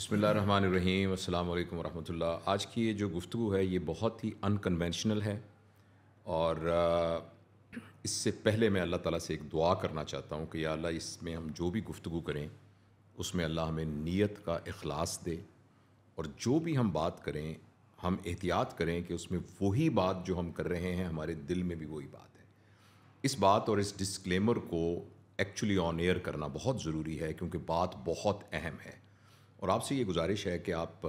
बसमिल अल्लाम वरम् आज की ये जो गुफ्तु है ये बहुत ही अनकन्वेंशनल है और इससे पहले मैं अल्लाह ताला से एक दुआ करना चाहता हूँ कि या अल्लाह इसमें हम जो भी गुफ्तु करें उसमें अल्लाह हमें नीयत का अखलास दे और जो भी हम बात करें हम एहतियात करें कि उसमें वही बात जो हम कर रहे हैं हमारे दिल में भी वही बात है इस बात और इस डिस्क्लेमर को एक्चुअली ऑन एयर करना बहुत ज़रूरी है क्योंकि बात बहुत अहम है और आपसे ये गुजारिश है कि आप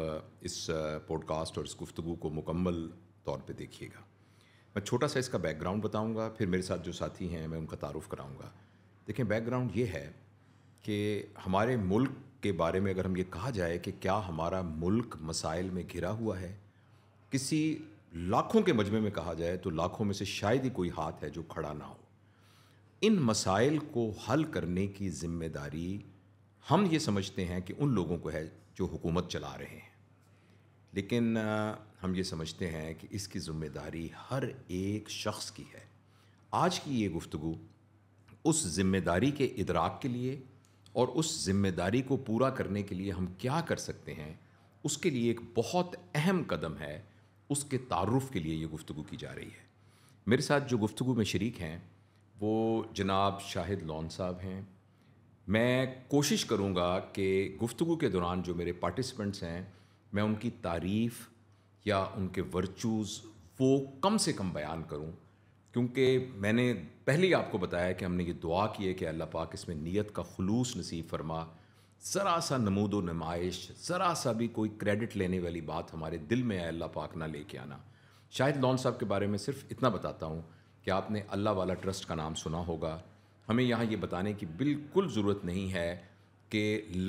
इस पॉडकास्ट और इस गुफ्तु को मुकम्मल तौर पे देखिएगा मैं छोटा सा इसका बैकग्राउंड बताऊंगा फिर मेरे साथ जो साथी हैं मैं उनका तारुफ कराऊंगा देखें बैकग्राउंड ये है कि हमारे मुल्क के बारे में अगर हम ये कहा जाए कि क्या हमारा मुल्क मसाइल में घिरा हुआ है किसी लाखों के मजमे में कहा जाए तो लाखों में से शायद ही कोई हाथ है जो खड़ा ना हो इन मसाइल को हल करने की जिम्मेदारी हम ये समझते हैं कि उन लोगों को है जो हुकूमत चला रहे हैं लेकिन हम ये समझते हैं कि इसकी ज़िम्मेदारी हर एक शख्स की है आज की ये गुफ्तु उस ज़िम्मेदारी के इदराक के लिए और उस ज़िम्मेदारी को पूरा करने के लिए हम क्या कर सकते हैं उसके लिए एक बहुत अहम कदम है उसके तारफ़ के लिए ये गुफ्तु की जा रही है मेरे साथ जो गुफ्तु में शरीक हैं वो जनाब शाहिद लोन साहब हैं मैं कोशिश करूँगा कि गुफ्तु के दौरान जो मेरे पार्टिसिपेंट्स हैं मैं उनकी तारीफ़ या उनके वर्चूज़ वो कम से कम बयान करूँ क्योंकि मैंने पहले ही आपको बताया कि हमने ये दुआ की है कि अल्लाह पाक इसमें नीयत का खलूस नसीब फरमा ज़रा सा नमूद व ज़रा सा भी कोई क्रेडिट लेने वाली बात हमारे दिल में आए अल्लाह पाक ना लेके आना शाहिद लॉन साहब के बारे में सिर्फ इतना बताता हूँ कि आपने अल्लाह वाला ट्रस्ट का नाम सुना होगा हमें यहाँ ये बताने की बिल्कुल ज़रूरत नहीं है कि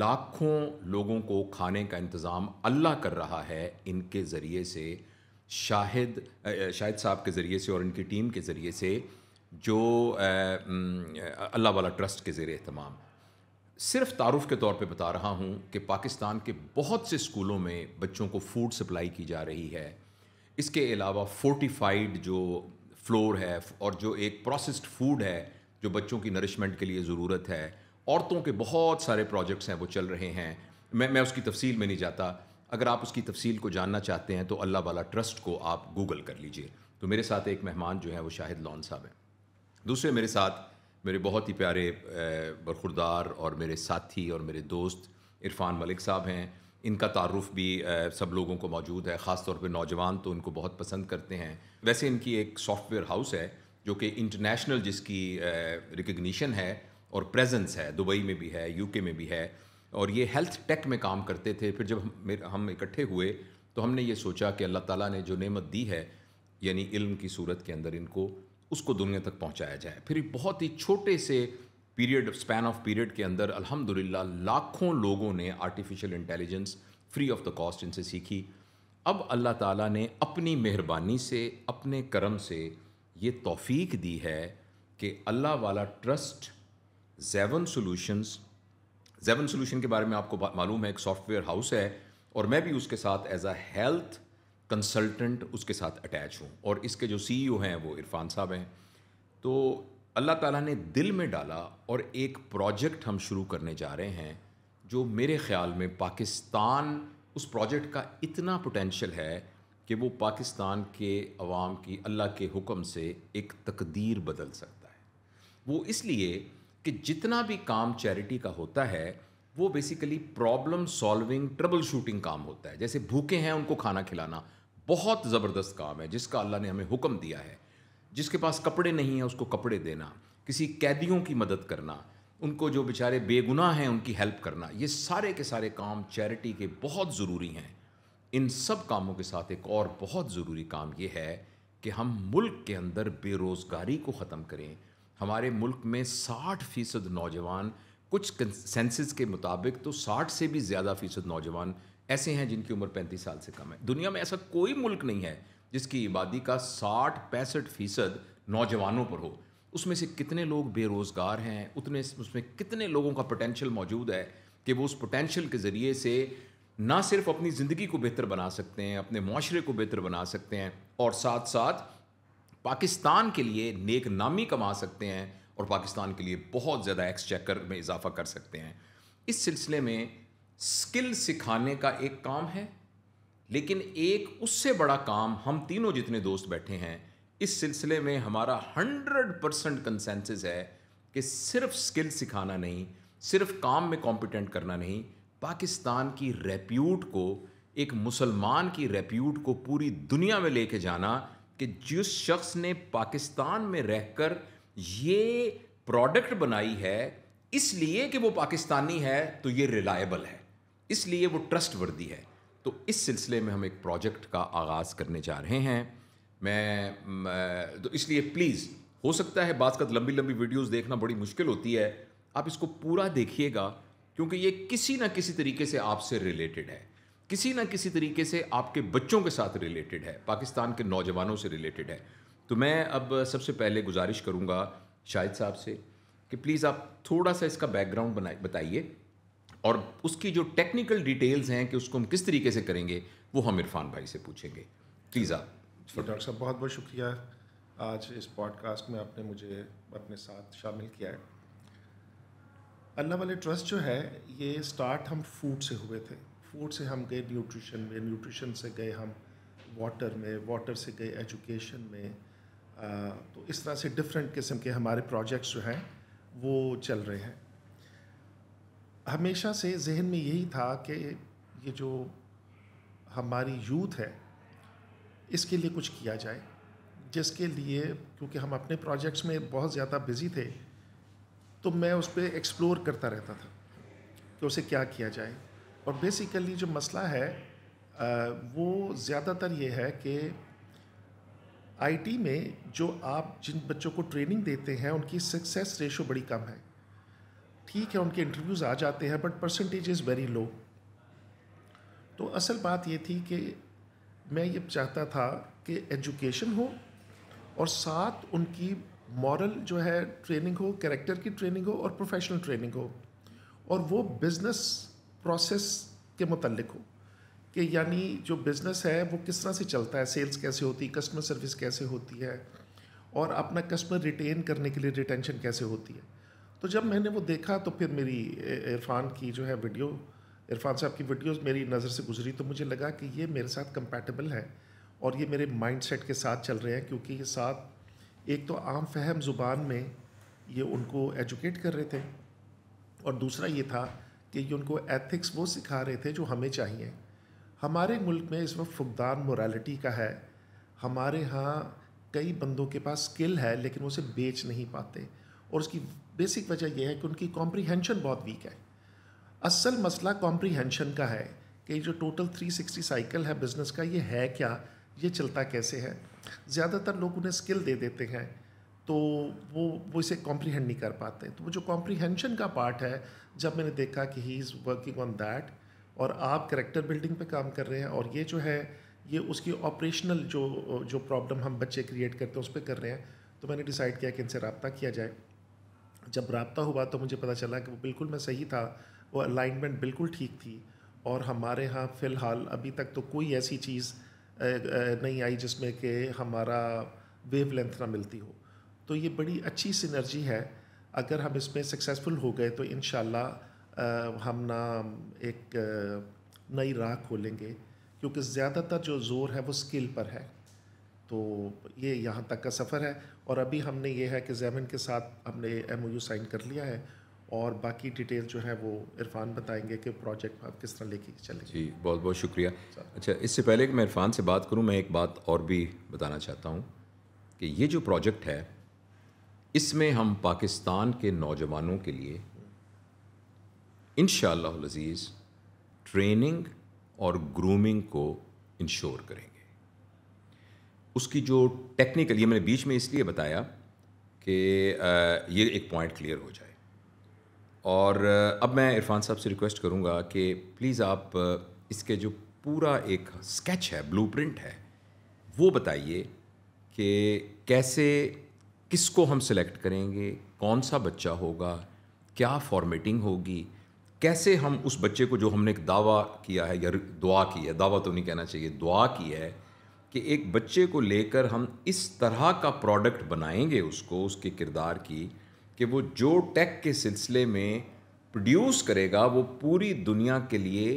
लाखों लोगों को खाने का इंतज़ाम अल्लाह कर रहा है इनके ज़रिए से शाहिद शाहिद साहब के ज़रिए से और इनकी टीम के ज़रिए से जो अल्लाह वाला ट्रस्ट के ज़रिए तमाम सिर्फ तारुफ के तौर पे बता रहा हूँ कि पाकिस्तान के बहुत से स्कूलों में बच्चों को फूड सप्लाई की जा रही है इसके अलावा फोर्टिफाइड जो फ्लोर है और जो एक प्रोसेस्ड फूड है जो बच्चों की नरिशमेंट के लिए ज़रूरत है औरतों के बहुत सारे प्रोजेक्ट्स हैं वो चल रहे हैं मैं मैं उसकी तफसील में नहीं जाता अगर आप उसकी तफसील को जानना चाहते हैं तो अल्लाह वाला ट्रस्ट को आप गूगल कर लीजिए तो मेरे साथ एक मेहमान जो है वो शाहिद लॉन साहब हैं दूसरे मेरे साथ मेरे बहुत ही प्यारे बरखुरदार और मेरे साथी और मेरे दोस्त इरफान मलिक साहब हैं इनका तारुफ भी सब लोगों को मौजूद है ख़ास तौर नौजवान तो उनको बहुत पसंद करते हैं वैसे इनकी एक सॉफ्टवेयर हाउस है जो कि इंटरनेशनल जिसकी रिकग्निशन है और प्रेजेंस है दुबई में भी है यूके में भी है और ये हेल्थ टेक में काम करते थे फिर जब हम हम इकट्ठे हुए तो हमने ये सोचा कि अल्लाह ताला ने जो नेमत दी है यानी इल्म की सूरत के अंदर इनको उसको दुनिया तक पहुंचाया जाए फिर बहुत ही छोटे से पीरियड स्पैन ऑफ पीरियड के अंदर अल्हम्दुलिल्लाह लाखों लोगों ने artificial intelligence free of the cost इनसे सीखी अब अल्लाह ताला ने अपनी मेहरबानी से अपने करम से ये तौफीक दी है कि Allah Wala trust Jevan solutions Jevan solution के बारे में आपको मालूम है एक सॉफ्टवेयर हाउस है और मैं भी उसके साथ एज अ हेल्थ कंसल्टेंट उसके साथ अटैच हूँ और इसके जो सीईओ हैं वो इरफान साहब हैं तो अल्लाह ताला ने दिल में डाला और एक प्रोजेक्ट हम शुरू करने जा रहे हैं जो मेरे ख्याल में पाकिस्तान उस प्रोजेक्ट का इतना पोटेंशल है कि वो पाकिस्तान के अवाम की अल्लाह के हुक्म से एक तकदीर बदल सकता है वो इसलिए कि जितना भी काम चैरिटी का होता है वो basically problem solving trouble shooting काम होता है जैसे भूखे हैं उनको खाना खिलाना बहुत ज़बरदस्त काम है जिसका अल्लाह ने हमें हुक्म दिया है जिसके पास कपड़े नहीं हैं उसको कपड़े देना किसी कैदियों की मदद करना उनको जो बेचारे बेगुनाह हैं उनकी हेल्प करना ये सारे के सारे काम चैरिटी के बहुत ज़रूरी हैं इन सब कामों के साथ एक और बहुत ज़रूरी काम ये है कि हम मुल्क के अंदर बेरोज़गारी को ख़त्म करें हमारे मुल्क में 60 फ़ीसद नौजवान कुछ सेंसिस के मुताबिक तो 60 से भी ज़्यादा फ़ीसद नौजवान ऐसे हैं जिनकी उम्र 35 साल से कम है दुनिया में ऐसा कोई मुल्क नहीं है जिसकी आबादी का साठ पैंसठ फ़ीसद नौजवानों पर हो उसमें से कितने लोग बेरोज़गार हैं उतने उसमें कितने लोगों का पोटेंशल मौजूद है कि वो उस पोटेंशल के ज़रिए से ना सिर्फ अपनी ज़िंदगी को बेहतर बना सकते हैं अपने माशरे को बेहतर बना सकते हैं और साथ साथ पाकिस्तान के लिए नेक नामी कमा सकते हैं और पाकिस्तान के लिए बहुत ज़्यादा एक्सचेकर में इजाफा कर सकते हैं इस सिलसिले में स्किल सिखाने का एक काम है लेकिन एक उससे बड़ा काम हम तीनों जितने दोस्त बैठे हैं इस सिलसिले में हमारा हंड्रेड परसेंट कंसेंसिस है कि सिर्फ स्किल सिखाना नहीं सिर्फ काम में कॉम्पिटेंट करना नहीं पाकिस्तान की रेप्यूट को एक मुसलमान की रेप्यूट को पूरी दुनिया में लेके जाना कि जिस शख्स ने पाकिस्तान में रहकर ये प्रोडक्ट बनाई है इसलिए कि वो पाकिस्तानी है तो ये रिलायबल है इसलिए वो ट्रस्ट वर्दी है तो इस सिलसिले में हम एक प्रोजेक्ट का आगाज़ करने जा रहे हैं मैं, मैं तो इसलिए प्लीज़ हो सकता है बात का लंबी लंबी वीडियोस देखना बड़ी मुश्किल होती है आप इसको पूरा देखिएगा क्योंकि ये किसी ना किसी तरीके से आपसे रिलेटेड है किसी ना किसी तरीके से आपके बच्चों के साथ रिलेटेड है पाकिस्तान के नौजवानों से रिलेटेड है तो मैं अब सबसे पहले गुजारिश करूँगा शाहिद साहब से कि प्लीज़ आप थोड़ा सा इसका बैकग्राउंड बनाए बताइए और उसकी जो टेक्निकल डिटेल्स हैं कि उसको हम किस तरीके से करेंगे वो हम इरफान भाई से पूछेंगे प्लीज़ आप डॉक्टर साहब बहुत बहुत शुक्रिया आज इस पॉडकास्ट में आपने मुझे अपने साथ शामिल किया है अल्लाह वाले ट्रस्ट जो है ये स्टार्ट हम फूड से हुए थे फूड से हम गए न्यूट्रिशन में न्यूट्रिशन से गए हम वाटर में वाटर से गए एजुकेशन में आ, तो इस तरह से डिफरेंट किस्म के हमारे प्रोजेक्ट्स जो हैं वो चल रहे हैं हमेशा से जहन में यही था कि ये जो हमारी यूथ है इसके लिए कुछ किया जाए जिसके लिए क्योंकि हम अपने प्रोजेक्ट्स में बहुत ज़्यादा बिज़ी थे तो मैं उस पर एक्सप्लोर करता रहता था कि उसे क्या किया जाए और बेसिकली जो मसला है वो ज़्यादातर ये है कि आईटी में जो आप जिन बच्चों को ट्रेनिंग देते हैं उनकी सक्सेस रेशो बड़ी कम है ठीक है उनके इंटरव्यूज़ आ जाते हैं but percentage is very low तो असल बात ये थी कि मैं ये चाहता था कि एजुकेशन हो और साथ उनकी मॉरल जो है ट्रेनिंग हो कैरेक्टर की ट्रेनिंग हो और प्रोफेशनल ट्रेनिंग हो और वो बिज़नेस प्रोसेस के मतलब हो कि यानी जो बिज़नेस है वो किस तरह से चलता है सेल्स कैसे होती है कस्टमर सर्विस कैसे होती है और अपना कस्टमर रिटेन करने के लिए रिटेंशन कैसे होती है तो जब मैंने वो देखा तो फिर मेरी इरफान की जो है वीडियो इरफान साहब की वीडियोस मेरी नज़र से गुजरी तो मुझे लगा कि ये मेरे साथ कंपैटिबल है और ये मेरे माइंडसेट के साथ चल रहे हैं क्योंकि ये साथ एक तो आम फहम ज़ुबान में ये उनको एजुकेट कर रहे थे और दूसरा ये था कि ये उनको एथिक्स वो सिखा रहे थे जो हमें चाहिए हमारे मुल्क में इस वक्त फुकदान मोरालिटी का है हमारे यहाँ कई बंदों के पास स्किल है लेकिन वो उसे बेच नहीं पाते और उसकी बेसिक वजह यह है कि उनकी कॉम्प्रीहेंशन बहुत वीक है असल मसला कॉम्प्रीहेंशन का है कि जो टोटल 360 साइकिल है बिज़नेस का ये है क्या ये चलता कैसे है ज़्यादातर लोग उन्हें स्किल दे देते हैं तो वो वो इसे कॉम्प्रीहेंड नहीं कर पाते तो वो जो कॉम्प्रीहेंशन का पार्ट है जब मैंने देखा कि he is working on that और आप करेक्टर बिल्डिंग पे काम कर रहे हैं और ये जो है ये उसकी ऑपरेशनल जो जो प्रॉब्लम हम बच्चे क्रिएट करते हैं उस पर कर रहे हैं तो मैंने डिसाइड किया कि इनसे रबता किया जाए जब रबता हुआ तो मुझे पता चला कि वो बिल्कुल मैं सही था वो अलाइनमेंट बिल्कुल ठीक थी और हमारे यहाँ फ़िलहाल अभी तक तो कोई ऐसी चीज़ नहीं आई जिसमें कि हमारा वेव लेंथ ना मिलती हो तो ये बड़ी अच्छी सिनर्जी है अगर हम इसमें सक्सेसफुल हो गए तो इन हम ना एक नई राह खोलेंगे क्योंकि ज़्यादातर जो ज़ोर है वो स्किल पर है तो ये यहाँ तक का सफ़र है और अभी हमने ये है कि जैमिन के साथ हमने एम साइन कर लिया है और बाकी डिटेल जो है वो इरफान बताएंगे कि प्रोजेक्ट आप किस तरह लेके चले जी बहुत बहुत शुक्रिया अच्छा इससे पहले कि मैं इरफान से बात करूं मैं एक बात और भी बताना चाहता हूं कि ये जो प्रोजेक्ट है इसमें हम पाकिस्तान के नौजवानों के लिए इन शजीज़ ट्रेनिंग और ग्रूमिंग को इंश्योर करेंगे उसकी जो टेक्निकल ये मैंने बीच में इसलिए बताया कि ये एक पॉइंट क्लियर हो जाए और अब मैं इरफान साहब से रिक्वेस्ट करूँगा कि प्लीज़ आप इसके जो पूरा एक स्केच है ब्लूप्रिंट है वो बताइए कि कैसे किसको हम सिलेक्ट करेंगे कौन सा बच्चा होगा क्या फॉर्मेटिंग होगी कैसे हम उस बच्चे को जो हमने एक दावा किया है या दुआ की है दावा तो नहीं कहना चाहिए दुआ की है कि एक बच्चे को लेकर हम इस तरह का प्रोडक्ट बनाएंगे उसको उसके किरदार की कि वो जो टेक के सिलसिले में प्रोड्यूस करेगा वो पूरी दुनिया के लिए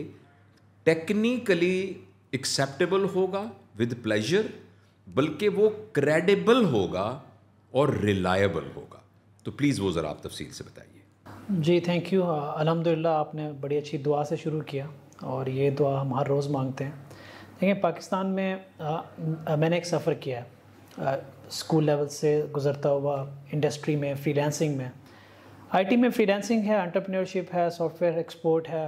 टेक्निकली एक्सेप्टेबल होगा विद प्लेजर बल्कि वो क्रेडिबल होगा और रिलायबल होगा तो प्लीज़ वो ज़रा आप तफसील से बताइए जी थैंक यू अलहमदिल्ला आपने बड़ी अच्छी दुआ से शुरू किया और ये दुआ हम हर रोज़ मांगते हैं देखिए पाकिस्तान में आ, मैंने एक सफ़र किया है स्कूल लेवल से गुज़रता हुआ इंडस्ट्री में फ्रीलांसिंग में आईटी में फ्रीलांसिंग है एंटरप्रेन्योरशिप है सॉफ्टवेयर एक्सपोर्ट है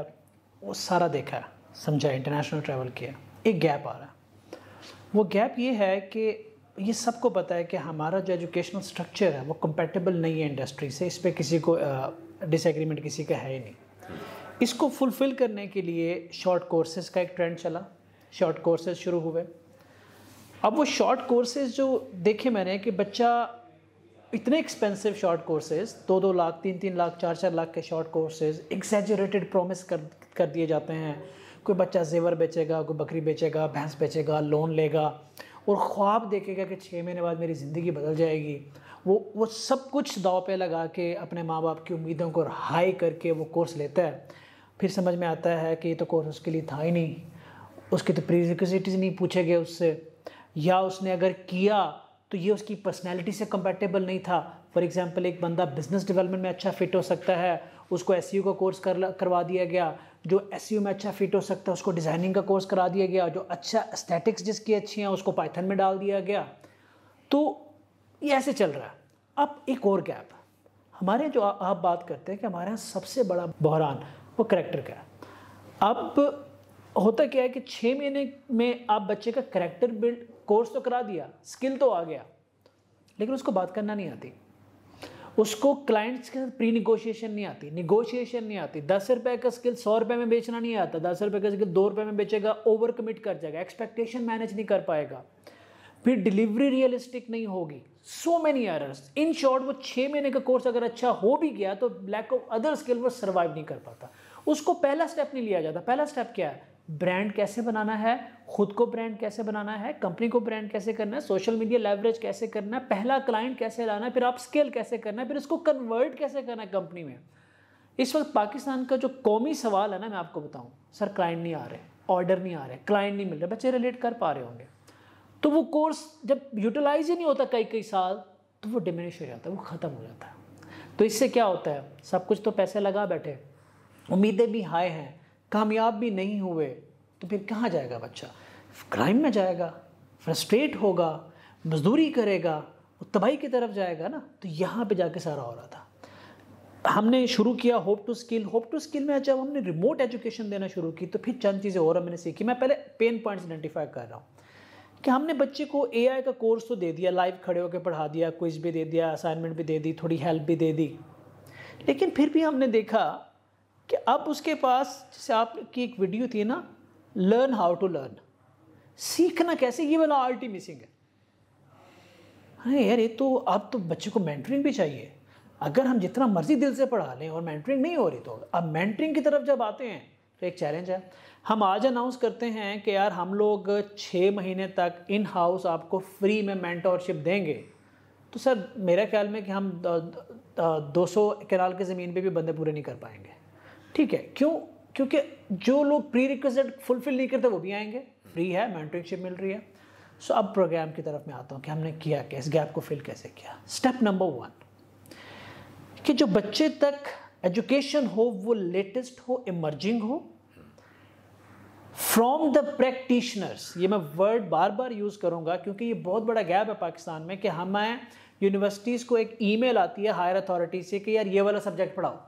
वो सारा देखा है समझा इंटरनेशनल ट्रैवल किया एक गैप आ रहा है वो गैप ये है कि ये सबको पता है कि हमारा जो एजुकेशनल स्ट्रक्चर है वो कंपेटेबल नहीं है इंडस्ट्री से इस पर किसी को डिसएग्रीमेंट किसी का है ही नहीं इसको फुलफ़िल करने के लिए शॉर्ट कोर्सेज़ का एक ट्रेंड चला शॉर्ट कोर्सेज शुरू हुए अब वो शॉर्ट कोर्सेज जो देखे मैंने कि बच्चा इतने एक्सपेंसिव शॉर्ट कोर्सेज दो दो लाख तीन तीन लाख चार चार लाख के शॉर्ट कोर्सेज एग्जैजरेटेड प्रॉमिस कर कर दिए जाते हैं कोई बच्चा जेवर बेचेगा कोई बकरी बेचेगा भैंस बेचेगा लोन लेगा और ख्वाब देखेगा कि छः महीने बाद मेरी ज़िंदगी बदल जाएगी वो वो सब कुछ दाव पे लगा के अपने माँ बाप की उम्मीदों को हाई करके वो कोर्स लेता है फिर समझ में आता है कि ये तो कोर्स उसके लिए था ही नहीं उसकी तो प्रीरिक्विजिटीज़ नहीं पूछे गए उससे या उसने अगर किया तो ये उसकी पर्सनैलिटी से कंपेटेबल नहीं था फॉर एग्ज़ाम्पल एक बंदा बिजनेस डिवेलपमेंट में अच्छा फिट हो सकता है उसको एस e का कोर्स कर करवा दिया गया जो एस e में अच्छा फिट हो सकता है उसको डिज़ाइनिंग का कोर्स करा दिया गया जो अच्छा एस्थेटिक्स जिसकी अच्छी हैं उसको पाइथन में डाल दिया गया तो ये ऐसे चल रहा है अब एक और गैप हमारे जो आ, आप बात करते हैं कि हमारे यहाँ सबसे बड़ा बहरान वो करेक्टर का है अब होता क्या है कि छः महीने में आप बच्चे का करेक्टर बिल्ड कोर्स तो करा दिया स्किल तो आ गया लेकिन उसको बात करना नहीं आती उसको क्लाइंट्स के साथ प्री निगोशिएशन नहीं आती निगोशिएशन नहीं आती दस रुपए का स्किल सौ रुपए में बेचना नहीं आता दस रुपए का स्किल दो रुपए में बेचेगा ओवर कमिट कर जाएगा एक्सपेक्टेशन मैनेज नहीं कर पाएगा फिर डिलीवरी रियलिस्टिक नहीं होगी so many errors in short वो छः महीने का कोर्स अगर अच्छा हो भी गया तो लैक ऑफ अदर स्किल वो सर्वाइव नहीं कर पाता उसको पहला स्टेप नहीं लिया जाता पहला स्टेप क्या है ब्रांड कैसे बनाना है खुद को ब्रांड कैसे बनाना है कंपनी को ब्रांड कैसे करना है सोशल मीडिया लेवरेज कैसे करना है पहला क्लाइंट कैसे लाना है फिर आप स्केल कैसे करना है फिर उसको कन्वर्ट कैसे करना है कंपनी में इस वक्त पाकिस्तान का जो कौमी सवाल है ना मैं आपको बताऊँ सर क्लाइंट नहीं आ रहे ऑर्डर नहीं आ रहे क्लाइंट नहीं मिल रहे बच्चे रिलेट कर पा रहे होंगे तो वो कोर्स जब यूटिलाइज ही नहीं होता कई कई साल तो वो डिमिनिश हो जाता है वो ख़त्म हो जाता है तो इससे क्या होता है सब कुछ तो पैसे लगा बैठे उम्मीदें भी हाई हैं कामयाब भी नहीं हुए तो फिर कहाँ जाएगा बच्चा क्राइम में जाएगा फ्रस्ट्रेट होगा मजदूरी करेगा वो तबाही की तरफ जाएगा ना तो यहाँ पे जाके सारा हो रहा था हमने शुरू किया hope to skill hope to skill में जब हमने रिमोट एजुकेशन देना शुरू की तो फिर चंद चीज़ें और मैंने सीखी मैं पहले पेन पॉइंट्स आइडेंटिफाई कर रहा हूँ कि हमने बच्चे को ए का कोर्स तो दे दिया लाइव खड़े होकर पढ़ा दिया क्विज भी दे दिया असाइनमेंट भी दे दी थोड़ी हेल्प भी दे दी लेकिन फिर भी हमने देखा कि अब उसके पास जैसे आपकी एक वीडियो थी ना लर्न हाउ टू लर्न सीखना कैसे ये वाला आर्ट ही मिसिंग है अरे यार ये तो अब तो बच्चे को मेंटरिंग भी चाहिए अगर हम जितना मर्जी दिल से पढ़ा लें और मेंटरिंग नहीं हो रही तो अब मेंटरिंग की तरफ जब आते हैं तो एक चैलेंज है हम आज अनाउंस करते हैं कि यार हम लोग छः महीने तक इन हाउस आपको फ्री में मैंटोरशिप देंगे तो सर मेरा ख्याल में कि हम दो सौ कनाल की ज़मीन पे भी बंदे पूरे नहीं कर पाएंगे ठीक है क्यों क्योंकि जो लोग प्री रिक्वेस्ट फुलफिल नहीं करते वो भी आएंगे फ्री है मैंटरशिप मिल रही है सो अब प्रोग्राम की तरफ मैं आता हूँ कि हमने किया क्या इस गैप को फिल कैसे किया स्टेप नंबर वन कि जो बच्चे तक एजुकेशन हो वो लेटेस्ट हो इमर्जिंग हो फ्रॉम द प्रैक्टिशनर्स ये मैं वर्ड बार बार यूज़ करूँगा क्योंकि ये बहुत बड़ा गैप है पाकिस्तान में कि हमें यूनिवर्सिटीज़ को एक ईमेल आती है हायर अथॉरिटी से कि यार ये वाला सब्जेक्ट पढ़ाओ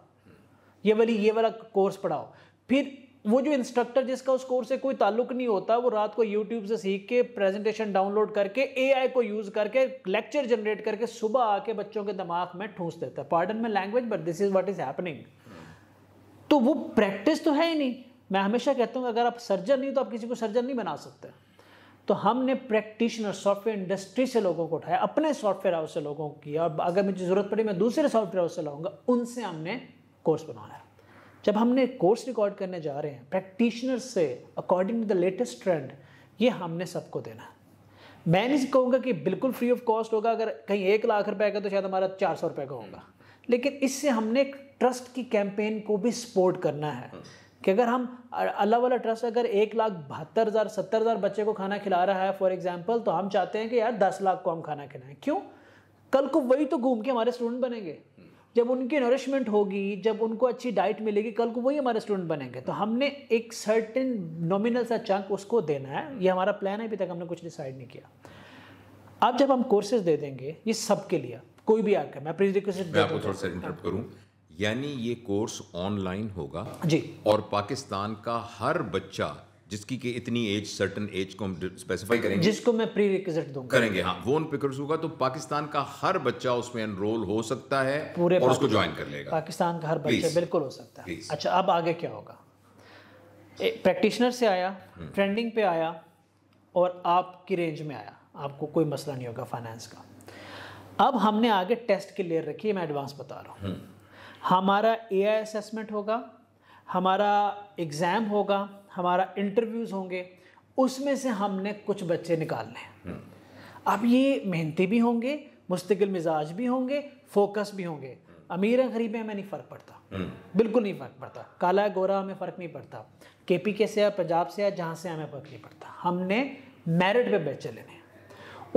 ये वाली ये वाला कोर्स पढ़ाओ फिर वो जो इंस्ट्रक्टर जिसका उस कोर्स से कोई ताल्लुक नहीं होता वो रात को यूट्यूब से सीख के प्रेजेंटेशन डाउनलोड करके ए को यूज़ करके लेक्चर जनरेट करके सुबह आके बच्चों के दिमाग में ठूस देता है पार्टन में language but this is what is happening तो वो प्रैक्टिस तो है ही नहीं मैं हमेशा कहता हूँ अगर आप सर्जन नहीं हो तो आप किसी को सर्जन नहीं बना सकते तो हमने प्रैक्टिशनर सॉफ्टवेयर इंडस्ट्री से लोगों को उठाया अपने सॉफ्टवेयर हाउस से लोगों को किया अगर मुझे ज़रूरत पड़ी मैं दूसरे सॉफ्टवेयर हाउस से लाऊंगा उनसे हमने कोर्स बनाया जब हमने कोर्स रिकॉर्ड करने जा रहे हैं प्रैक्टिशनर से according to the latest trend ये हमने सबको देना है मैं नहीं कहूँगा कि बिल्कुल फ्री ऑफ कॉस्ट होगा अगर कहीं एक लाख रुपए का तो शायद हमारा चार सौ रुपये का हम्म। होगा लेकिन इससे हमने ट्रस्ट की कैंपेन को भी सपोर्ट करना है हम्म। कि अगर हम अल्लाह वाला ट्रस्ट अगर एक लाख बहत्तर हज़ार सत्तर हज़ार बच्चे को खाना खिला रहा है फॉर एग्जाम्पल तो हम चाहते हैं कि यार दस लाख को हम खाना खिलाएं क्यों कल को वही तो घूम के हमारे स्टूडेंट बनेंगे जब उनकी नरिशमेंट होगी जब उनको अच्छी डाइट मिलेगी कल को वही हमारे स्टूडेंट बनेंगे तो हमने एक सर्टेन नॉमिनल सा चंक उसको देना है ये हमारा प्लान है अभी तक हमने कुछ डिसाइड नहीं किया अब जब हम कोर्सेज दे देंगे ये सब के लिए कोई भी आकर मैं प्लीज रिक्वेस्ट मैं आपको थोड़ा तो। सा इंटरप्ट करूं यानी ये कोर्स ऑनलाइन होगा जी और पाकिस्तान का हर बच्चा जिसकी कि इतनी एज सर्टन एज को हम स्पेसिफाई करेंगे जिसको मैं प्री रिक्वेस्ट दूंगा करेंगे हाँ वो उन पिकर्स होगा तो पाकिस्तान का हर बच्चा उसमें एनरोल हो सकता है पूरे और उसको ज्वाइन कर लेगा पाकिस्तान का हर बच्चा बिल्कुल हो सकता है अच्छा अब आगे क्या होगा प्रैक्टिशनर से आया ट्रेंडिंग हम्म। पे आया और आपकी रेंज में आया आपको कोई मसला नहीं होगा फाइनेंस का अब हमने आगे टेस्ट की लेयर रखी है मैं एडवांस बता रहा हूँ हम्म। हमारा ए असेसमेंट होगा हमारा एग्ज़ाम होगा हमारा इंटरव्यूज़ होंगे उसमें से हमने कुछ बच्चे निकालने हैं हम्म। अब ये मेहनती भी होंगे मुस्तकिल मिजाज भी होंगे फोकस भी होंगे अमीर है गरीब है हमें नहीं फ़र्क पड़ता हम्म। बिल्कुल नहीं फ़र्क पड़ता काला है गोरा हमें फ़र्क नहीं पड़ता के पी के से है पंजाब से है जहाँ से हमें फ़र्क नहीं पड़ता हमने मेरिट पे बच्चे लेने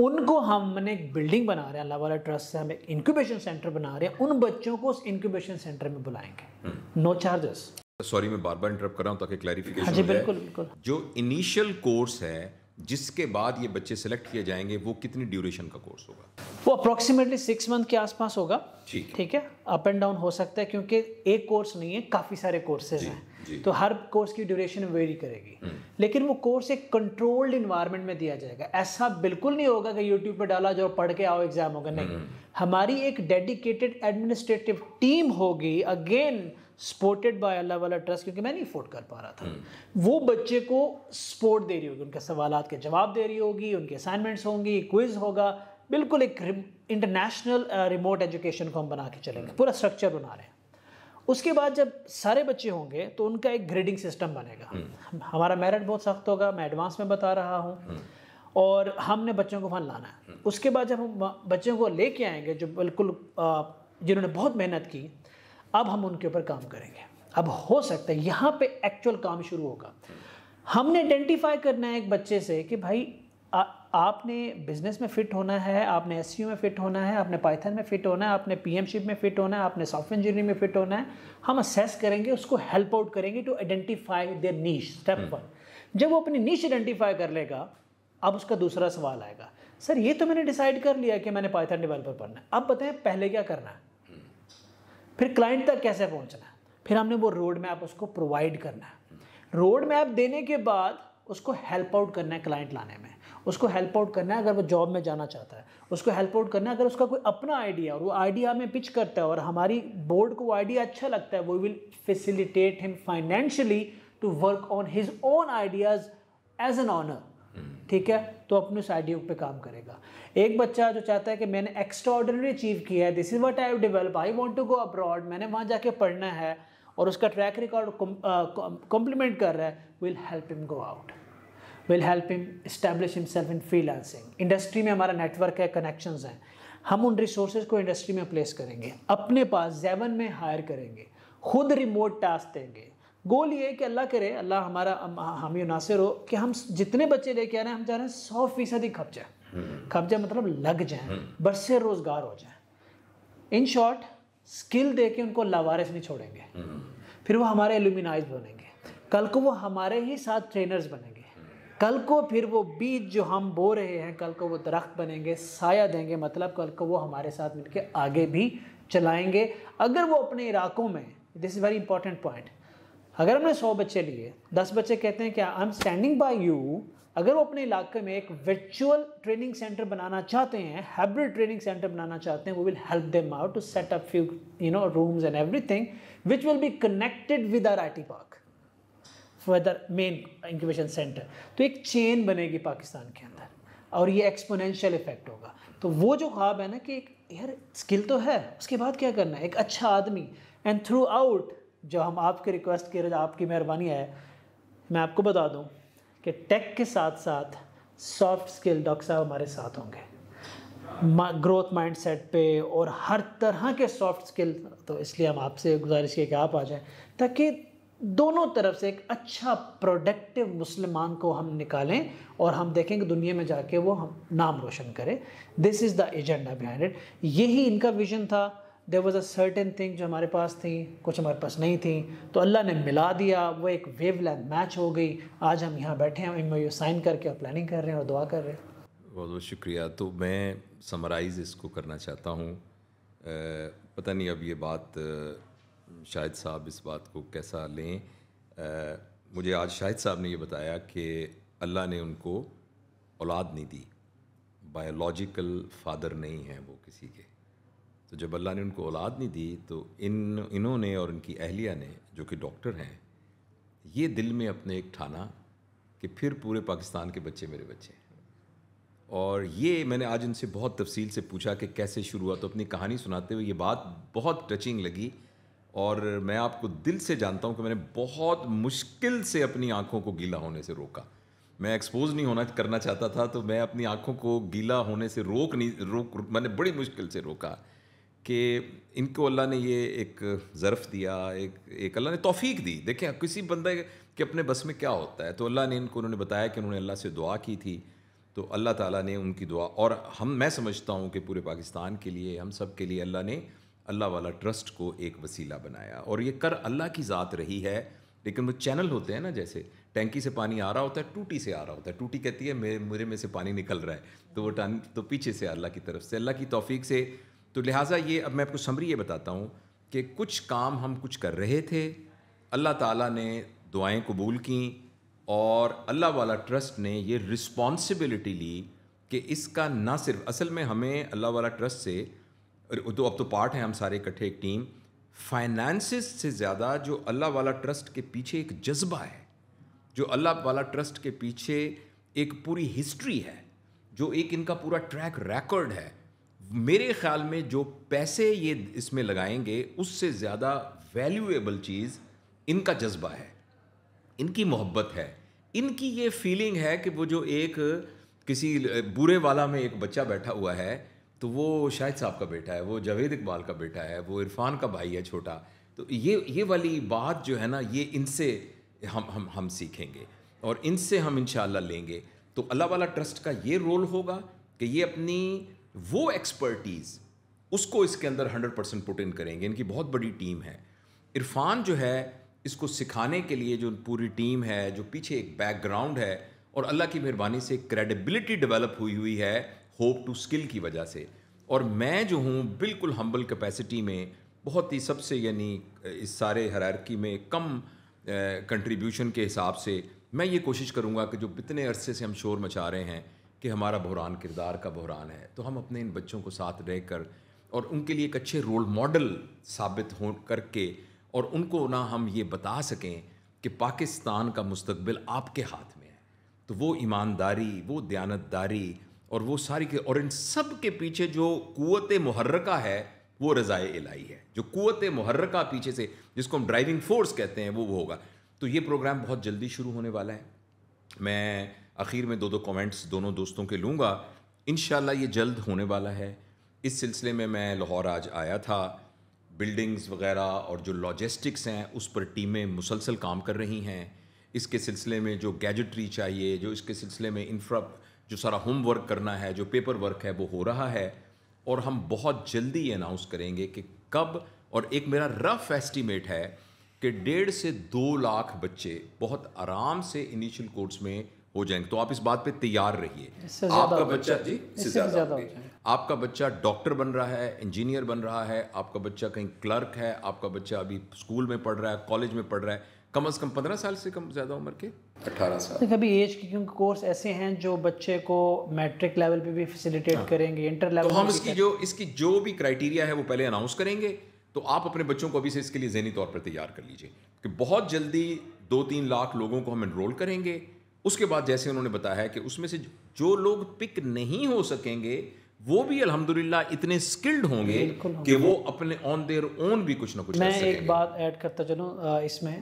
उनको हमने एक बिल्डिंग बना रहे हैं अल्लाह वाला ट्रस्ट से हमें इंक्यूबेशन सेंटर बना रहे हैं उन बच्चों को उस इंक्यूबेशन सेंटर में बुलाएंगे नो हम्म। चार्जेस सॉरी मैं बार बार इंटरप्ट कर रहा हूँ ताकि क्लैरिफिकेशन हाँ जी बिल्कुल बिल्कुल जो इनिशियल कोर्स है जिसके बाद ये बच्चे सेलेक्ट किए जाएंगे वो कितनी ड्यूरेशन का कोर्स होगा वो अप्रोक्सीमेटली सिक्स मंथ के आसपास होगा ठीक ठीक है अप एंड डाउन हो सकता है क्योंकि एक कोर्स नहीं है काफ़ी सारे कोर्सेज हैं तो हर कोर्स की ड्यूरेशन वेरी करेगी हम्म। लेकिन वो कोर्स एक कंट्रोल्ड इन्वायरमेंट में दिया जाएगा ऐसा बिल्कुल नहीं होगा कि यूट्यूब पर डाला जो पढ़ के आओ एग्जाम होगा नहीं हम्म। हमारी एक डेडिकेटेड एडमिनिस्ट्रेटिव टीम होगी again supported by Allah Wala trust क्योंकि मैं नहीं अफोर्ड कर पा रहा था वो बच्चे को सपोर्ट दे रही होगी उनके सवाल के जवाब दे रही होगी उनके असाइनमेंट्स होंगी क्विज़ होगा बिल्कुल एक इंटरनेशनल रिमोट एजुकेशन को हम बना के चलेंगे hmm. पूरा स्ट्रक्चर बना रहे हैं उसके बाद जब सारे बच्चे होंगे तो उनका एक ग्रेडिंग सिस्टम बनेगा hmm. हमारा मेरिट बहुत सख्त होगा मैं एडवांस में बता रहा हूँ hmm. और हमने बच्चों को वहाँ लाना है उसके बाद जब हम बच्चों को लेके आएंगे जो बिल्कुल uh, जिन्होंने बहुत मेहनत की अब हम उनके ऊपर काम करेंगे अब हो सकता है यहाँ पे एक्चुअल काम शुरू होगा हमने आइडेंटिफाई करना है एक बच्चे से कि भाई आ, आपने बिजनेस में फिट होना है आपने एस e में फिट होना है आपने पाइथन में फिट होना है आपने पीएमशिप में फिट होना है आपने सॉफ्टवेयर इंजीनियरिंग में फिट होना है हम असेस करेंगे उसको हेल्प आउट करेंगे to identify their niche step one जब वो अपनी नीच आइडेंटिफाई कर लेगा अब उसका दूसरा सवाल आएगा सर ये तो मैंने डिसाइड कर लिया कि मैंने पाइथन डेवलपर पढ़ना है अब बताएं पहले क्या करना है फिर क्लाइंट तक कैसे पहुंचना है फिर हमने वो रोड मैप उसको प्रोवाइड करना है रोड मैप देने के बाद उसको हेल्प आउट करना है क्लाइंट लाने में उसको हेल्प आउट करना है अगर वो जॉब में जाना चाहता है उसको हेल्प आउट करना है अगर उसका कोई अपना आइडिया और वो आइडिया हमें पिच करता है और हमारी बोर्ड को वो आइडिया अच्छा लगता है वो will facilitate him financially to work on his own ideas as an owner ठीक है तो अपने उस आइडिया पे काम करेगा एक बच्चा जो चाहता है कि मैंने एक्स्ट्रा ऑर्डनरी अचीव किया है this is what I develop I want to go abroad मैंने वहाँ जाके पढ़ना है और उसका ट्रैक रिकॉर्ड कॉम्प्लीमेंट कर रहा है will help him go out will help him establish himself in freelancing industry में हमारा नेटवर्क है कनेक्शंस हैं हम उन रिसोर्सेज को इंडस्ट्री में प्लेस करेंगे अपने पास जेवन में हायर करेंगे खुद रिमोट टास्क देंगे गोल ये है कि अल्लाह करे अल्लाह हमारा हम नासिर हो कि हम जितने बच्चे लेके आ रहे हैं हम चाह रहे हैं सौ फीसद ही खप जाए खप जाए मतलब लग जाए हम्म। बरसे रोज़गार हो जाए इन शॉर्ट स्किल दे के उनको लावारिस नहीं छोड़ेंगे हम्म। फिर वो हमारे एल्यूमिनाइज बनेंगे कल को वो हमारे ही साथ ट्रेनर्स बनेंगे कल को फिर वो बीज जो हम बो रहे हैं कल को वो दरख्त बनेंगे साया देंगे मतलब कल को वो हमारे साथ मिलकर आगे भी चलाएंगे अगर वो अपने इलाकों में this is very important point अगर हमने सौ बच्चे लिए दस बच्चे कहते हैं क्या I am standing by you अगर वो अपने इलाके में एक वर्चुअल ट्रेनिंग सेंटर बनाना चाहते हैं हाइब्रिड ट्रेनिंग सेंटर बनाना चाहते हैं वो will help them out to set up few you know rooms and everything which will be connected with R I T park further main incubation centre तो एक chain बनेगी पाकिस्तान के अंदर और ये एक्सपोनेंशियल इफेक्ट होगा तो वो जो ख्वाब है ना कि एक यार स्किल तो है उसके बाद क्या करना है एक अच्छा आदमी एंड थ्रू आउट जो हम आपके रिक्वेस्ट के आपकी मेहरबानी है मैं आपको बता दूं कि टेक के साथ साथ सॉफ्ट स्किल डॉक्टर साहब हमारे साथ होंगे ग्रोथ माइंडसेट पे और हर तरह के सॉफ्ट स्किल तो इसलिए हम आपसे गुजारिश किए कि आप आ जाएं ताकि दोनों तरफ से एक अच्छा प्रोडक्टिव मुसलमान को हम निकालें और हम देखें कि दुनिया में जाके वो हम नाम रोशन करें this is the agenda behind it यही इनका विजन था there was a certain thing जो हमारे पास थी कुछ हमारे पास नहीं थी तो अल्लाह ने मिला दिया वो एक वेव लेंथ मैच हो गई आज हम यहाँ बैठे हैं एम साइन करके और प्लानिंग कर रहे हैं और दुआ कर रहे हैं बहुत बहुत शुक्रिया तो मैं समराइज़ इसको करना चाहता हूँ पता नहीं अब ये बात शाहिद साहब इस बात को कैसा लें आ, मुझे आज शाहिद साहब ने ये बताया कि अल्लाह ने उनको औलाद नहीं दी बायोलॉजिकल फादर नहीं हैं वो किसी के तो जब अल्लाह ने उनको औलाद नहीं दी तो इन इन्होंने और इनकी अहलिया ने जो कि डॉक्टर हैं ये दिल में अपने एक ठाना कि फिर पूरे पाकिस्तान के बच्चे मेरे बच्चे हैं और ये मैंने आज उनसे बहुत तफसील से पूछा कि कैसे शुरू हुआ तो अपनी कहानी सुनाते हुए ये बात बहुत टचिंग लगी और मैं आपको दिल से जानता हूँ कि मैंने बहुत मुश्किल से अपनी आँखों को गीला होने से रोका मैं एक्सपोज नहीं होना करना चाहता था तो मैं अपनी आँखों को गीला होने से रोक नहीं रोक मैंने बड़ी मुश्किल से रोका कि इनको अल्लाह ने ये एक ज़र्फ़ दिया एक एक अल्लाह ने तोफ़ी दी देखें किसी बंदे के अपने बस में क्या होता है तो अल्लाह ने इनको उन्होंने बताया कि उन्होंने अल्लाह से दुआ की थी तो अल्लाह ताला ने उनकी दुआ और हम मैं समझता हूँ कि पूरे पाकिस्तान के लिए हम सब के लिए अल्लाह ने अल्लाह वाला ट्रस्ट को एक वसीला बनाया और ये कर अल्लाह की ज़ात रही है लेकिन वो चैनल होते हैं ना जैसे टैंकी से पानी आ रहा होता है टूटी से आ रहा होता है टूटी कहती है मेरे मेरे में से पानी निकल रहा है तो वो टन तो पीछे से अल्लाह की तरफ से अल्लाह की तोफ़ी से तो लिहाजा ये अब मैं आपको समरी ये बताता हूँ कि कुछ काम हम कुछ कर रहे थे अल्लाह ताला ने दुआएं कबूल की और अल्लाह वाला ट्रस्ट ने ये रिस्पॉन्सिबिलिटी ली कि इसका ना सिर्फ असल में हमें अल्लाह वाला ट्रस्ट से तो अब तो पार्ट हैं हम सारे इकट्ठे एक टीम फाइनेंसिस से ज़्यादा जो अल्लाह वाला ट्रस्ट के पीछे एक जज्बा है जो अल्लाह वाला ट्रस्ट के पीछे एक पूरी हिस्ट्री है जो एक इनका पूरा ट्रैक रिकॉर्ड है मेरे ख्याल में जो पैसे ये इसमें लगाएंगे उससे ज़्यादा वैल्यूएबल चीज़ इनका जज्बा है इनकी मोहब्बत है इनकी ये फीलिंग है कि वो जो एक किसी बुरे वाला में एक बच्चा बैठा हुआ है तो वो शाहिद साहब का बेटा है वो जावेद इकबाल का बेटा है वो इरफान का भाई है छोटा तो ये ये वाली बात जो है ना ये इनसे हम हम हम सीखेंगे और इनसे हम इन लेंगे तो अल्लाह वाला ट्रस्ट का ये रोल होगा कि ये अपनी वो एक्सपर्टीज़ उसको इसके अंदर 100 परसेंट पुट इन करेंगे इनकी बहुत बड़ी टीम है इरफान जो है इसको सिखाने के लिए जो पूरी टीम है जो पीछे एक बैकग्राउंड है और अल्लाह की मेहरबानी से क्रेडिबिलिटी डेवलप हुई हुई है होप टू स्किल की वजह से और मैं जो हूँ बिल्कुल हम्बल कैपेसिटी में बहुत ही सबसे यानी इस सारे हरारकी में कम कंट्रीब्यूशन के हिसाब से मैं ये कोशिश करूँगा कि जो इतने अरसे से हम शोर मचा रहे हैं कि हमारा बहरान किरदार का बहरान है तो हम अपने इन बच्चों को साथ रह कर और उनके लिए एक अच्छे रोल मॉडल साबित हो करके और उनको ना हम ये बता सकें कि पाकिस्तान का मुस्तबिल आपके हाथ में है तो वो ईमानदारी वो दयानतदारी और वो सारी के और इन सब के पीछे जो कुत महर्रका है वो रज़ाए इलाही है जो क़त महर्रका पीछे से जिसको हम ड्राइविंग फोर्स कहते हैं वो वो होगा तो ये प्रोग्राम बहुत जल्दी शुरू होने वाला है मैं आखिर में दो दो कमेंट्स दोनों दोस्तों के लूँगा इन ये जल्द होने वाला है इस सिलसिले में मैं लाहौर आज आया था बिल्डिंग्स वगैरह और जो लॉजिस्टिक्स हैं उस पर टीमें मुसलसल काम कर रही हैं इसके सिलसिले में जो गैजटरी चाहिए जो इसके सिलसिले में इंफ्रा जो सारा होम वर्क करना है जो पेपर वर्क है वो हो रहा है और हम बहुत जल्दी अनाउंस करेंगे कि कब और एक मेरा रफ एस्टीमेट है कि डेढ़ से दो लाख बच्चे बहुत आराम से इनिशियल कोर्स में हो जाएंगे तो आप इस बात पे तैयार रहिए आपका बच्चा जी इससे ज़्यादा आपका बच्चा डॉक्टर बन रहा है इंजीनियर बन रहा है आपका बच्चा कहीं क्लर्क है आपका बच्चा अभी स्कूल में पढ़ रहा है कॉलेज में पढ़ रहा है कम अज़ कम पंद्रह साल से कम ज़्यादा उम्र के अठारह साल कभी एज के क्योंकि कोर्स ऐसे हैं जो बच्चे को मैट्रिक लेवल पे भी फैसिलिटेट हाँ। करेंगे इंटर लेवल तो हम इसकी जो इसकी जो भी क्राइटेरिया है वो पहले अनाउंस करेंगे तो आप अपने बच्चों को अभी से इसके लिए जहनी तौर पर तैयार कर लीजिए कि बहुत जल्दी दो तीन लाख लोगों को हम इनरोल करेंगे उसके बाद जैसे उन्होंने बताया कि उसमें से जो लोग पिक नहीं हो सकेंगे वो भी अल्हम्दुलिल्लाह इतने स्किल्ड होंगे कि वो अपने ऑन देयर ओन भी कुछ ना कुछ मैं एक बात ऐड करता चलूँ इसमें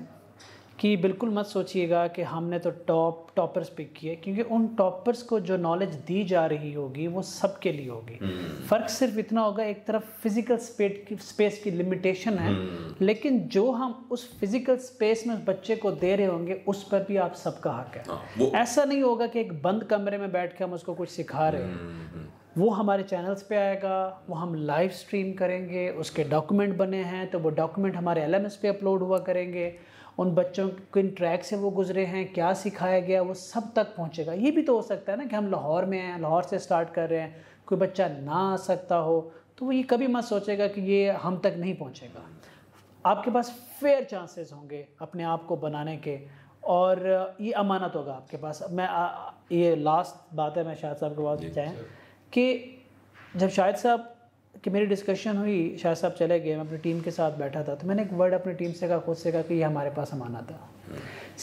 कि बिल्कुल मत सोचिएगा कि हमने तो टॉप टॉपर्स पिक किए क्योंकि उन टॉपर्स को जो नॉलेज दी जा रही होगी वो सबके लिए होगी हम्म। फ़र्क सिर्फ इतना होगा एक तरफ फिज़िकल स्पेट की स्पेस की लिमिटेशन है हम्म। लेकिन जो हम उस फिज़िकल स्पेस में उस बच्चे को दे रहे होंगे उस पर भी आप सबका हक है हाँ, ऐसा नहीं होगा कि एक बंद कमरे में बैठ के हम उसको कुछ सिखा रहे हैं हम्म, वो हमारे चैनल्स पे आएगा वो हम लाइव स्ट्रीम करेंगे उसके डॉक्यूमेंट बने हैं तो वो डॉक्यूमेंट हमारे एल पे अपलोड हुआ करेंगे उन बच्चों किन ट्रैक से वो गुजरे हैं क्या सिखाया गया वो सब तक पहुँचेगा ये भी तो हो सकता है ना कि हम लाहौर में हैं लाहौर से स्टार्ट कर रहे हैं कोई बच्चा ना आ सकता हो तो वो ये कभी मत सोचेगा कि ये हम तक नहीं पहुँचेगा आपके पास फेयर चांसेस होंगे अपने आप को बनाने के और ये अमानत होगा आपके पास मैं आ, ये लास्ट बात है मैं शाहिद साहब के पास चाहें कि जब शाहिद साहब कि मेरी डिस्कशन हुई शाह साहब चले गए मैं अपनी टीम के साथ बैठा था तो मैंने एक वर्ड अपनी टीम से कहा खुद से कहा कि ये हमारे पास हमारा था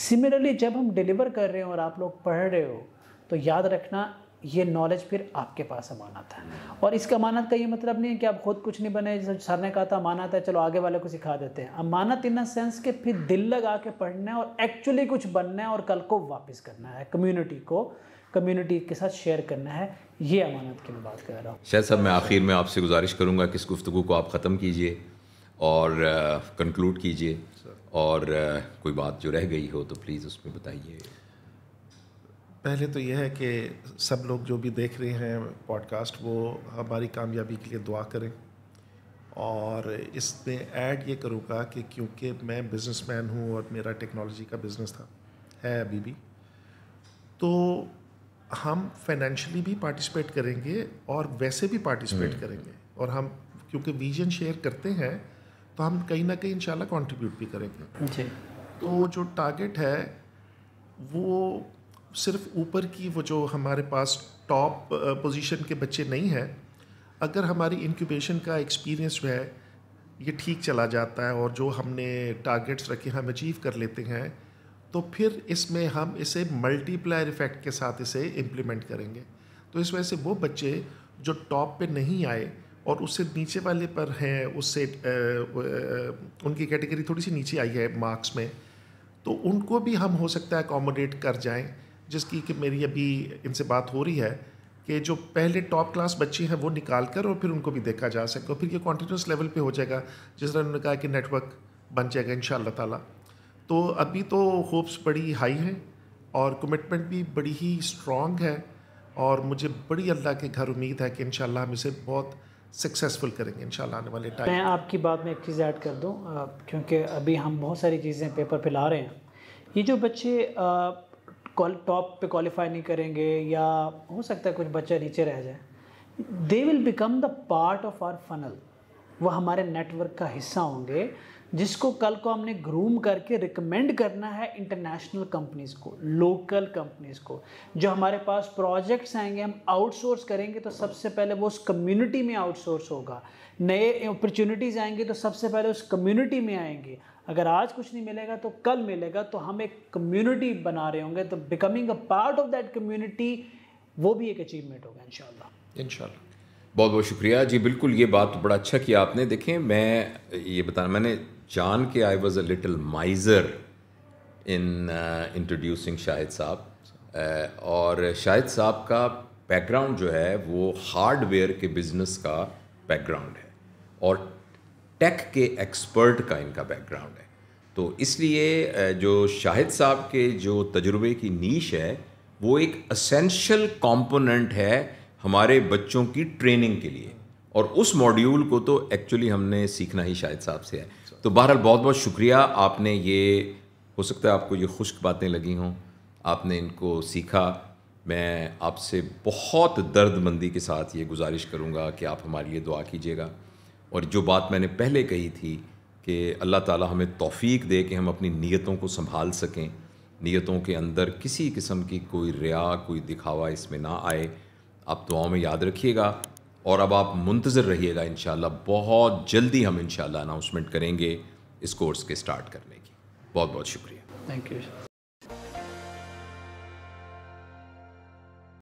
सिमिलरली जब हम डिलीवर कर रहे हो और आप लोग पढ़ रहे हो तो याद रखना ये नॉलेज फिर आपके पास अमाना था और इसका अमानत का ये मतलब नहीं है कि आप खुद कुछ नहीं बने जैसे सर ने कहा था अमानत है चलो आगे वाले को सिखा देते हैं अमानत इन सेंस कि फिर दिल लगा के पढ़ना है और एक्चुअली कुछ बनना है और कल को वापस करना है कम्युनिटी को कम्युनिटी के साथ शेयर करना है ये अमानत की मैं बात कर रहा हूँ शायद साहब मैं आखिर में आपसे गुजारिश करूँगा कि इस गुफ्तु को आप ख़त्म कीजिए और कंक्लूड कीजिए और कोई बात जो रह गई हो तो प्लीज़ उसमें बताइए पहले तो यह है कि सब लोग जो भी देख रहे हैं पॉडकास्ट वो हमारी कामयाबी के लिए दुआ करें और इसमें ऐड ये करूँगा कि क्योंकि मैं बिजनेसमैन हूँ और मेरा टेक्नोलॉजी का बिज़नेस था है अभी भी तो हम फाइनेंशियली भी पार्टिसिपेट करेंगे और वैसे भी पार्टिसिपेट हम्म। करेंगे और हम क्योंकि विजन शेयर करते हैं तो हम कहीं ना कहीं इंशाल्लाह कंट्रीब्यूट भी करेंगे तो जो टारगेट है वो सिर्फ ऊपर की वो जो हमारे पास टॉप पोजीशन के बच्चे नहीं हैं अगर हमारी इंक्यूबेशन का एक्सपीरियंस जो है ये ठीक चला जाता है और जो हमने टारगेट्स रखे हम अचीव कर लेते हैं तो फिर इसमें हम इसे मल्टीप्लायर इफेक्ट के साथ इसे इम्प्लीमेंट करेंगे तो इस वजह से वो बच्चे जो टॉप पे नहीं आए और उससे नीचे वाले पर हैं उससे उनकी कैटेगरी थोड़ी सी नीचे आई है मार्क्स में तो उनको भी हम हो सकता है अकोमोडेट कर जाएं जिसकी कि मेरी अभी इनसे बात हो रही है कि जो पहले टॉप क्लास बच्चे हैं वो निकाल कर और फिर उनको भी देखा जा सके और फिर ये कॉन्टीन्यूस लेवल पर हो जाएगा जिस तरह उन्होंने कहा कि नेटवर्क बन जाएगा इन शाह तो अभी तो होप्स बड़ी हाई है और कमिटमेंट भी बड़ी ही स्ट्रॉन्ग है और मुझे बड़ी अल्लाह के घर उम्मीद है कि इन हम इसे बहुत सक्सेसफुल करेंगे इन आने वाले टाइम मैं आपकी बात में एक चीज़ ऐड कर दूँ क्योंकि अभी हम बहुत सारी चीज़ें पेपर पे ला रहे हैं ये जो बच्चे टॉप पे क्वालिफाई नहीं करेंगे या हो सकता है कुछ बच्चा नीचे रह जाए they will become the part of our funnel वह हमारे नेटवर्क का हिस्सा होंगे जिसको कल को हमने ग्रूम करके रिकमेंड करना है इंटरनेशनल कंपनीज़ को लोकल कंपनीज़ को जो हमारे पास प्रोजेक्ट्स आएंगे हम आउटसोर्स करेंगे तो सबसे पहले वो उस कम्युनिटी में आउटसोर्स होगा नए अपॉर्चुनिटीज़ आएंगे तो सबसे पहले उस कम्युनिटी में आएंगे अगर आज कुछ नहीं मिलेगा तो कल मिलेगा तो हम एक कम्युनिटी बना रहे होंगे तो becoming a part of that community वो भी एक अचीवमेंट होगा इन इनशाला बहुत बहुत शुक्रिया जी बिल्कुल ये बात बड़ा अच्छा किया आपने देखें मैं ये बताना मैंने जान के I was a little miser in introducing Shahid साहब और शाहिद साहब का बैकग्राउंड जो है वो हार्डवेयर के बिज़नेस का बैकग्राउंड है और टेक के एक्सपर्ट का इनका बैकग्राउंड है तो इसलिए uh, जो शाहिद साहब के जो तजुर्बे की नीश है वो एक असेंशल कंपोनेंट है हमारे बच्चों की ट्रेनिंग के लिए और उस मॉड्यूल को तो एक्चुअली हमने सीखना ही शाहिद साहब से है तो बहरहाल बहुत बहुत शुक्रिया आपने ये हो सकता है आपको ये खुश्क बातें लगी हों आपने इनको सीखा मैं आपसे बहुत दर्दमंदी के साथ ये गुजारिश करूँगा कि आप हमारे लिए दुआ कीजिएगा और जो बात मैंने पहले कही थी कि अल्लाह ताला हमें तौफीक दे कि हम अपनी नीयतों को संभाल सकें नीयतों के अंदर किसी किस्म की कोई रिया कोई दिखावा इसमें ना आए आप दुआओं में याद रखिएगा और अब आप मुंतज़र रहिएगा इन बहुत जल्दी हम इन अनाउंसमेंट करेंगे इस कोर्स के स्टार्ट करने की बहुत बहुत शुक्रिया थैंक यू